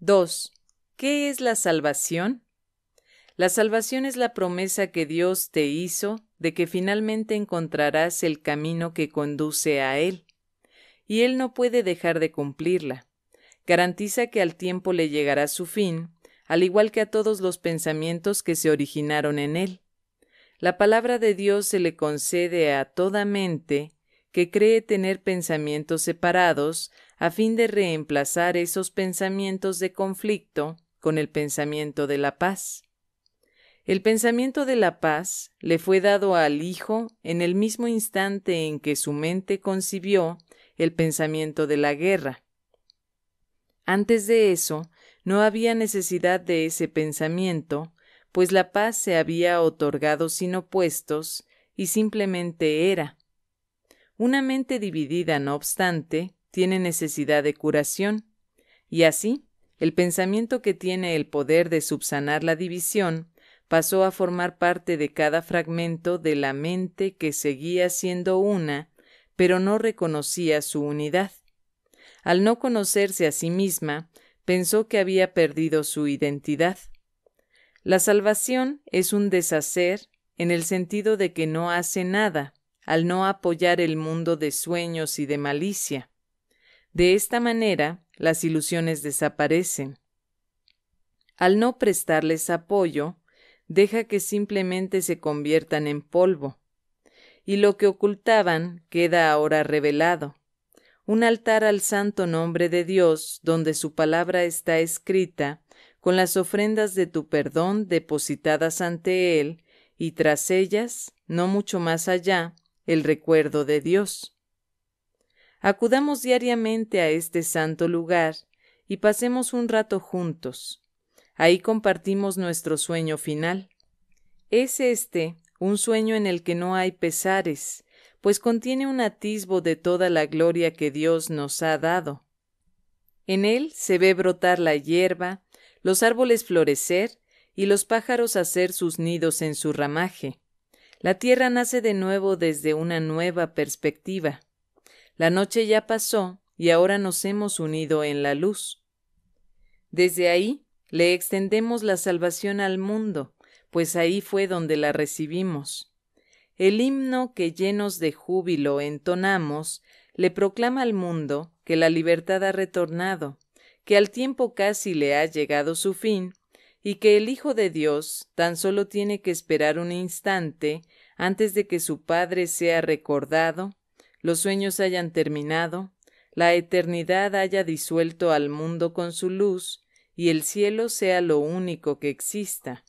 2. ¿Qué es la salvación? La salvación es la promesa que Dios te hizo de que finalmente encontrarás el camino que conduce a Él. Y Él no puede dejar de cumplirla. Garantiza que al tiempo le llegará su fin, al igual que a todos los pensamientos que se originaron en Él. La palabra de Dios se le concede a toda mente que cree tener pensamientos separados a fin de reemplazar esos pensamientos de conflicto con el pensamiento de la paz. El pensamiento de la paz le fue dado al Hijo en el mismo instante en que su mente concibió el pensamiento de la guerra. Antes de eso, no había necesidad de ese pensamiento, pues la paz se había otorgado sin opuestos y simplemente era. Una mente dividida, no obstante, tiene necesidad de curación, y así, el pensamiento que tiene el poder de subsanar la división pasó a formar parte de cada fragmento de la mente que seguía siendo una, pero no reconocía su unidad. Al no conocerse a sí misma, pensó que había perdido su identidad. La salvación es un deshacer en el sentido de que no hace nada, al no apoyar el mundo de sueños y de malicia. De esta manera, las ilusiones desaparecen. Al no prestarles apoyo, deja que simplemente se conviertan en polvo. Y lo que ocultaban queda ahora revelado. Un altar al santo nombre de Dios, donde su palabra está escrita, con las ofrendas de tu perdón depositadas ante Él, y tras ellas, no mucho más allá, el recuerdo de Dios. Acudamos diariamente a este santo lugar y pasemos un rato juntos. Ahí compartimos nuestro sueño final. Es este un sueño en el que no hay pesares, pues contiene un atisbo de toda la gloria que Dios nos ha dado. En él se ve brotar la hierba, los árboles florecer y los pájaros hacer sus nidos en su ramaje. La Tierra nace de nuevo desde una nueva perspectiva. La noche ya pasó y ahora nos hemos unido en la luz. Desde ahí le extendemos la salvación al mundo, pues ahí fue donde la recibimos. El himno que llenos de júbilo entonamos le proclama al mundo que la libertad ha retornado, que al tiempo casi le ha llegado su fin y que el Hijo de Dios tan solo tiene que esperar un instante antes de que su Padre sea recordado, los sueños hayan terminado, la eternidad haya disuelto al mundo con su luz, y el cielo sea lo único que exista.